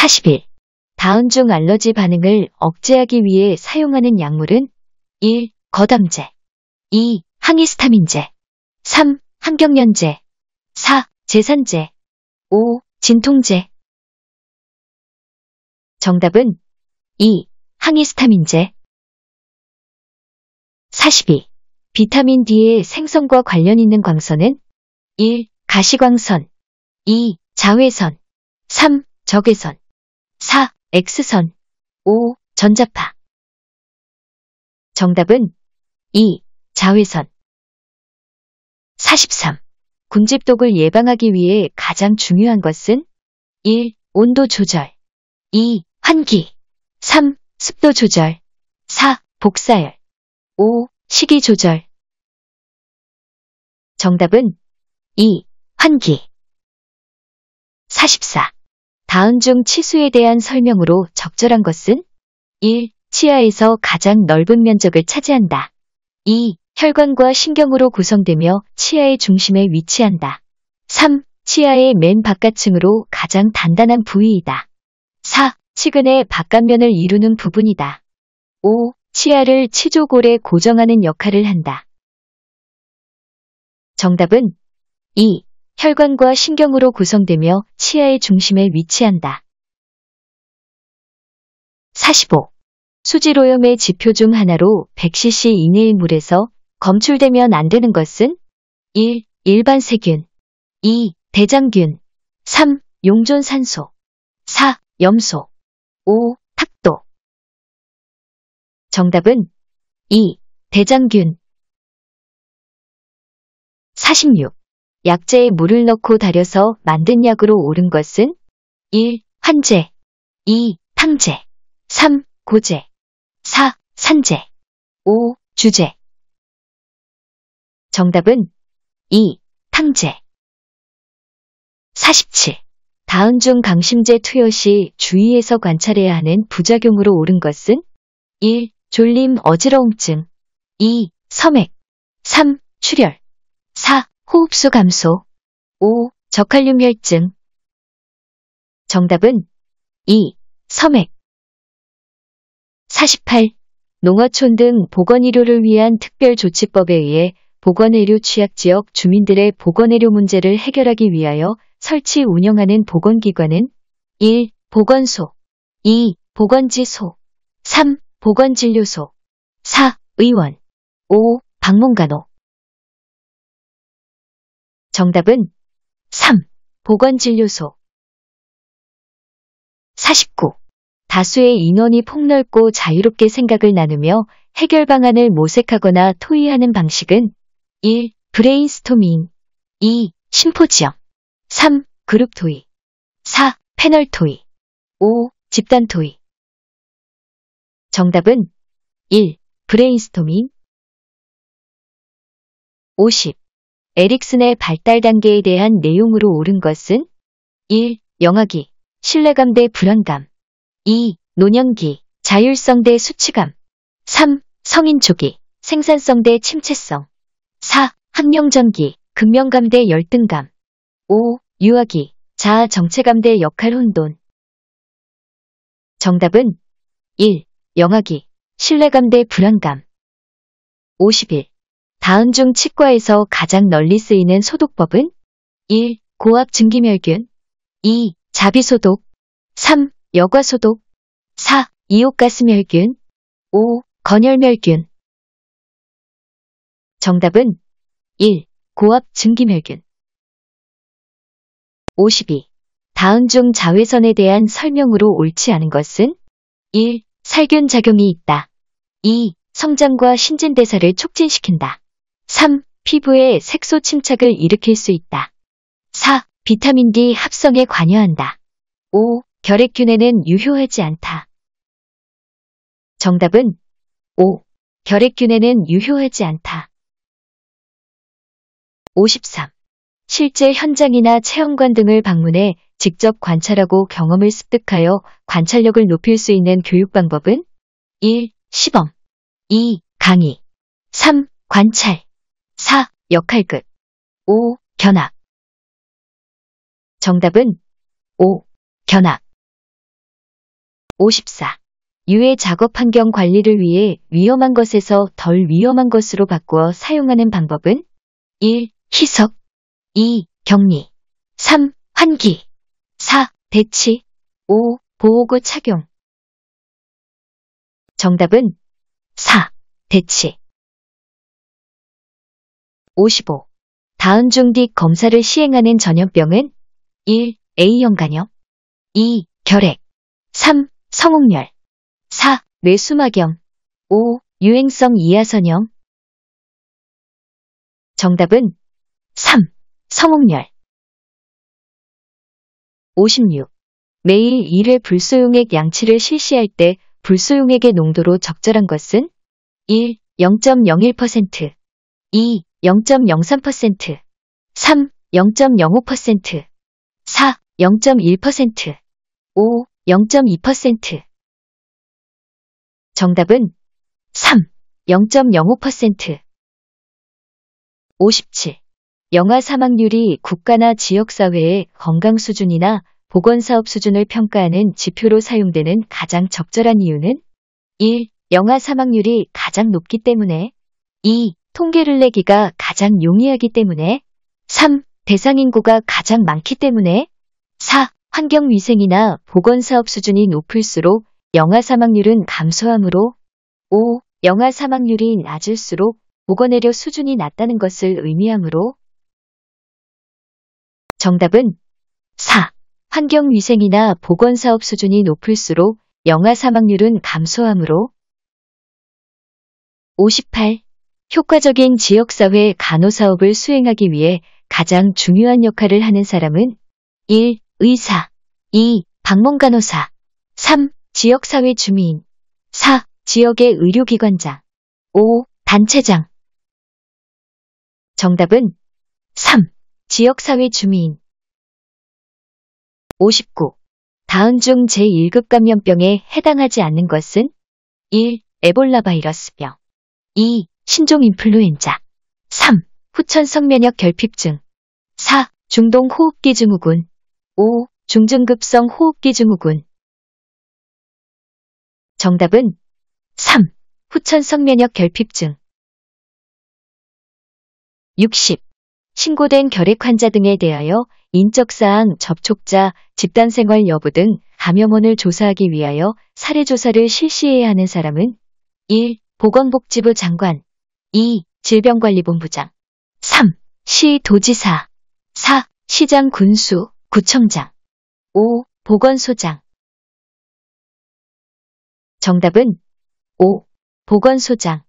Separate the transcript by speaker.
Speaker 1: 40일 다운증 알러지 반응을 억제하기 위해 사용하는 약물은 1. 거담제 2. 항히스타민제 3. 항경련제 4. 재산제 5. 진통제 정답은 2. 항히스타민제 42. 비타민 D의 생성과 관련 있는 광선은 1. 가시광선 2. 자외선 3. 적외선 4. X선 5. 전자파 정답은 2. 자외선 43. 군집독을 예방하기 위해 가장 중요한 것은 1. 온도 조절 2. 환기 3. 습도 조절 4. 복사열 5. 시기 조절 정답은 2. 환기 44. 다음 중 치수에 대한 설명으로 적절한 것은 1. 치아에서 가장 넓은 면적을 차지한다. 2. 혈관과 신경으로 구성되며 치아의 중심에 위치한다. 3. 치아의 맨 바깥층으로 가장 단단한 부위이다. 4. 치근의 바깥면을 이루는 부분이다. 5. 치아를 치조골에 고정하는 역할을 한다. 정답은 2. 혈관과 신경으로 구성되며 치아의 중심에 위치한다. 45. 수질오염의 지표 중 하나로 100cc 이내의 물에서 검출되면 안 되는 것은 1. 일반 세균 2. 대장균 3. 용존산소 4. 염소 5. 탁도 정답은 2. 대장균 46. 약재에 물을 넣고 달여서 만든 약으로 옳은 것은 1. 환재 2. 탕재 3. 고재 4. 산재 5. 주재 정답은 2. 탕재 47. 다음 중 강심제 투여 시 주의해서 관찰해야 하는 부작용으로 옳은 것은 1. 졸림 어지러움증 2. 섬액 3. 출혈 4. 호흡수 감소 5. 저칼륨 혈증 정답은 2. 섬액 48. 농어촌 등 보건의료를 위한 특별조치법에 의해 보건의료 취약지역 주민들의 보건의료 문제를 해결하기 위하여 설치 운영하는 보건기관은 1. 보건소 2. 보건지소 3. 보건진료소 4. 의원 5. 방문간호 정답은 3. 보건진료소 49. 다수의 인원이 폭넓고 자유롭게 생각을 나누며 해결 방안을 모색하거나 토의하는 방식은 1. 브레인스토밍 2. 심포지엄 3. 그룹 토의 4. 패널 토의 5. 집단 토의 정답은 1. 브레인스토밍 50. 에릭슨의 발달 단계에 대한 내용으로 옳은 것은 1. 영아기 신뢰감 대 불안감 2. 노년기, 자율성 대 수치감 3. 성인 초기, 생산성 대 침체성 4. 학령전기, 극명감 대 열등감 5. 유아기, 자아 정체감 대 역할 혼돈 정답은 1. 영아기 신뢰감 대 불안감 51. 다음 중 치과에서 가장 널리 쓰이는 소독법은 1. 고압 증기멸균 2. 자비소독 3. 여과소독 4. 이옥가스멸균 5. 건열멸균 정답은 1. 고압 증기멸균 52. 다음 중 자외선에 대한 설명으로 옳지 않은 것은 1. 살균 작용이 있다. 2. 성장과 신진대사를 촉진시킨다. 3. 피부에 색소 침착을 일으킬 수 있다. 4. 비타민 D 합성에 관여한다. 5. 결핵균에는 유효하지 않다. 정답은 5. 결핵균에는 유효하지 않다. 53. 실제 현장이나 체험관 등을 방문해 직접 관찰하고 경험을 습득하여 관찰력을 높일 수 있는 교육 방법은 1. 시범 2. 강의 3. 관찰 4. 역할극 5. 견학 정답은 5. 견학 54. 유해 작업 환경 관리를 위해 위험한 것에서 덜 위험한 것으로 바꾸어 사용하는 방법은 1. 희석 2. 격리 3. 환기 4. 대치 5. 보호구 착용 정답은 4. 대치 55. 다음 중 D 검사를 시행하는 전염병은 1. A형 간염 2. 결핵 3. 성홍열 4. 뇌수막염 5. 유행성 이하선염 정답은 3. 성홍열 56. 매일 1회 불소용액 양치를 실시할 때 불소용액의 농도로 적절한 것은 1. 0.01% 2. 0.03%, 3, 0.05%, 4, 0.1%, 5, 0.2%. 정답은 3, 0.05%. 57. 영아 사망률이 국가나 지역사회의 건강 수준이나 보건사업 수준을 평가하는 지표로 사용되는 가장 적절한 이유는 1. 영아 사망률이 가장 높기 때문에 2. 통계를 내기가 가장 용이하기 때문에 3. 대상 인구가 가장 많기 때문에 4. 환경위생이나 보건사업 수준이 높을수록 영아 사망률은 감소하므로 5. 영아 사망률이 낮을수록 보건의료 수준이 낮다는 것을 의미하므로 정답은 4. 환경위생이나 보건사업 수준이 높을수록 영아 사망률은 감소하므로 58. 효과적인 지역사회 간호사업을 수행하기 위해 가장 중요한 역할을 하는 사람은 1. 의사 2. 방문간호사 3. 지역사회 주민 4. 지역의 의료기관장 5. 단체장 정답은 3. 지역사회 주민 59. 다음 중 제1급 감염병에 해당하지 않는 것은 1. 에볼라 바이러스병 2. 신종 인플루엔자 3. 후천성 면역 결핍증 4. 중동 호흡기 증후군 5. 중증급성 호흡기 증후군 정답은 3. 후천성 면역 결핍증 60. 신고된 결핵 환자 등에 대하여 인적사항, 접촉자, 집단생활 여부 등 감염원을 조사하기 위하여 사례조사를 실시해야 하는 사람은 1. 보건복지부 장관 2. 질병관리본부장 3. 시도지사 4. 시장 군수, 구청장 5. 보건소장 정답은 5. 보건소장